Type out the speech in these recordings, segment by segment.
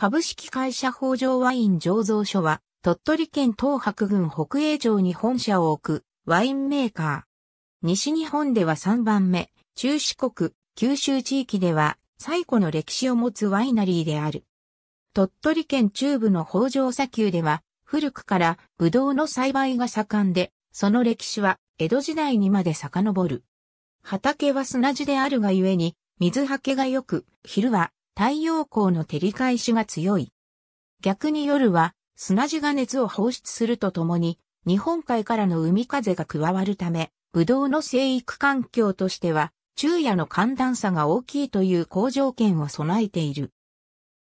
株式会社北条ワイン醸造所は、鳥取県東白郡北栄町に本社を置くワインメーカー。西日本では3番目、中四国、九州地域では最古の歴史を持つワイナリーである。鳥取県中部の北条砂丘では、古くからブドウの栽培が盛んで、その歴史は江戸時代にまで遡る。畑は砂地であるがゆえに、水はけが良く、昼は太陽光の照り返しが強い。逆に夜は砂地が熱を放出するとともに、日本海からの海風が加わるため、ブドウの生育環境としては、昼夜の寒暖差が大きいという好条件を備えている。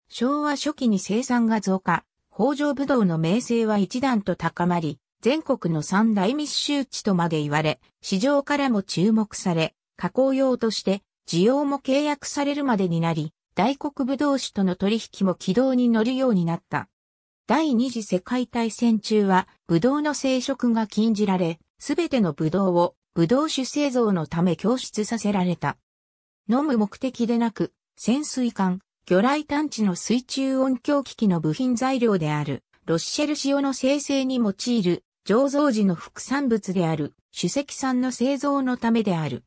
昭和初期に生産が増加、北条ブドウの名声は一段と高まり、全国の三大密集地とまで言われ、市場からも注目され、加工用として需要も契約されるまでになり、大黒武道酒との取引も軌道に乗るようになった。第二次世界大戦中は、武道の生殖が禁じられ、すべての武道を、武道ウ酒製造のため供出させられた。飲む目的でなく、潜水艦、魚雷探知の水中音響機器の部品材料である、ロッシェル塩の生成に用いる、醸造時の副産物である、主石酸の製造のためである。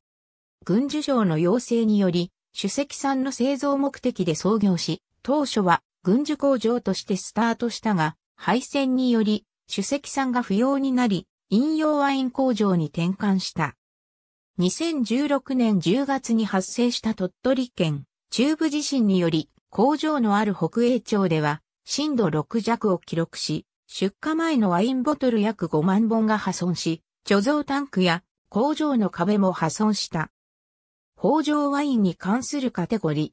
軍需省の要請により、主さ産の製造目的で創業し、当初は軍需工場としてスタートしたが、廃線により、主さ産が不要になり、飲用ワイン工場に転換した。2016年10月に発生した鳥取県中部地震により、工場のある北栄町では、震度6弱を記録し、出荷前のワインボトル約5万本が破損し、貯蔵タンクや工場の壁も破損した。北条ワインに関するカテゴリー。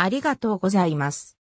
ありがとうございます。